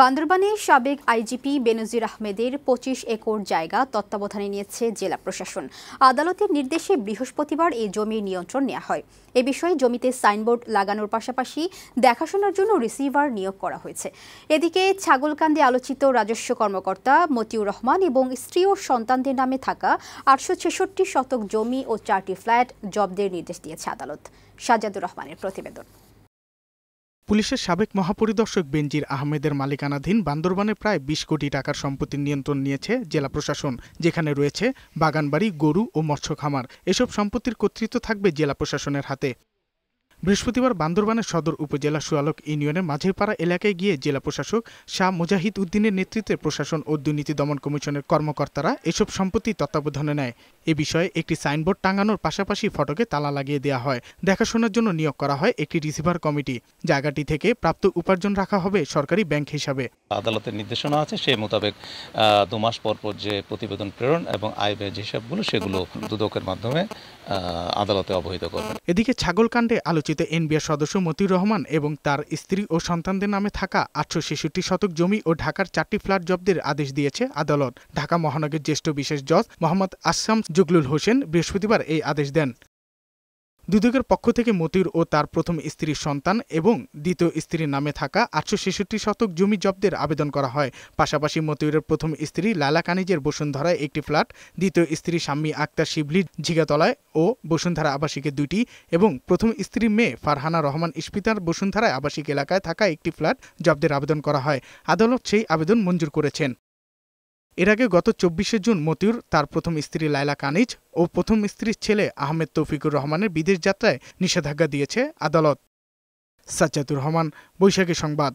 বান্দরবানে সাবেক আইজিপি বেনজির আহমেদের পঁচিশ একর জায়গা তত্ত্বাবধানে নিয়েছে জেলা প্রশাসন আদালতের নির্দেশে বৃহস্পতিবার এই জমির নিয়ন্ত্রণ নেওয়া হয় এ বিষয়ে জমিতে সাইনবোর্ড লাগানোর পাশাপাশি দেখাশোনার জন্য রিসিভার নিয়োগ করা হয়েছে এদিকে ছাগলকান্দে আলোচিত রাজস্ব কর্মকর্তা মতিউর রহমান এবং স্ত্রী ও সন্তানদের নামে থাকা আটশো ছেষট্টি শতক জমি ও চারটি ফ্ল্যাট জব্দের নির্দেশ দিয়েছে আদালত সাজাদুর রহমানের প্রতিবেদন পুলিশের সাবেক মহাপরিদর্শক বেনজির আহমেদের মালিকানাধীন বান্দরবানে প্রায় বিশ কোটি টাকার সম্পত্তির নিয়ন্ত্রণ নিয়েছে জেলা প্রশাসন যেখানে রয়েছে বাগানবাড়ি গরু ও মৎস্য খামার এসব সম্পত্তির কর্তৃত্ব থাকবে জেলা প্রশাসনের হাতে বৃহস্পতিবার বান্দরবানের সদর উপজেলা সুয়ালক ইউনিয়নের মাঝেরপাড়া এলাকায় গিয়ে জেলা প্রশাসক শাহ মুজাহিদ উদ্দিনের নেতৃত্বে প্রশাসন ও দুর্নীতি দমন কমিশনের কর্মকর্তারা এসব সম্পত্তি তত্ত্বাবধানে নেয় এ বিষয়ে একটি সাইনবোর্ড টাঙানোর পাশাপাশি ফটকে তালা লাগিয়ে দেওয়া হয় দেখাশোনার জন্য নিয়োগ করা হয় একটি রিসিভার কমিটি জায়গাটি থেকে প্রাপ্ত উপার্জন রাখা হবে সরকারি ব্যাংক হিসাবে আদালতের নির্দেশনা আছে সেই মোতাবেক দু মাস পর পর যে প্রতিবেদন প্রেরণ এবং আয় ব্যয় হিসাবগুলো সেগুলো দুদকের মাধ্যমে আদালতে অবহিত করবে এদিকে ছাগলকাণ্ডে আলোচিত আলোচিত এনবিআর সদস্য মতিউর রহমান এবং তার স্ত্রী ও সন্তানদের নামে থাকা আটশো ছেষট্টি শতক জমি ও ঢাকার চারটি ফ্ল্যাট জব্দের আদেশ দিয়েছে আদালত ঢাকা মহানগর জ্যেষ্ঠ বিশেষ জজ মোহাম্মদ আসসাম জুগলুল হোসেন বৃহস্পতিবার এই আদেশ দেন দুদকের পক্ষ থেকে মতির ও তার প্রথম স্ত্রীর সন্তান এবং দ্বিতীয় স্ত্রীর নামে থাকা আটশো ছেষট্টি শতক জমি জব্দের আবেদন করা হয় পাশাপাশি মতিউরের প্রথম স্ত্রী লালা কানিজের বসুন্ধরায় একটি ফ্ল্যাট দ্বিতীয় স্ত্রী স্বামী আক্তার শিবলি ঝিগাতলায় ও বসুন্ধরা আবাসিকে দুটি এবং প্রথম স্ত্রী মেয়ে ফারহানা রহমান ইস্পিতার বসুন্ধরায় আবাসিক এলাকায় থাকা একটি ফ্ল্যাট জব্দের আবেদন করা হয় আদালত সেই আবেদন মঞ্জুর করেছেন এর আগে গত চব্বিশে জুন মতিউর তার প্রথম স্ত্রী লাইলা কানিজ ও প্রথম স্ত্রীর ছেলে আহমেদ তৌফিকুর রহমানের বিদেশ যাত্রায় নিষেধাজ্ঞা দিয়েছে আদালত সাজ্জাদুর রহমান বৈশাখী সংবাদ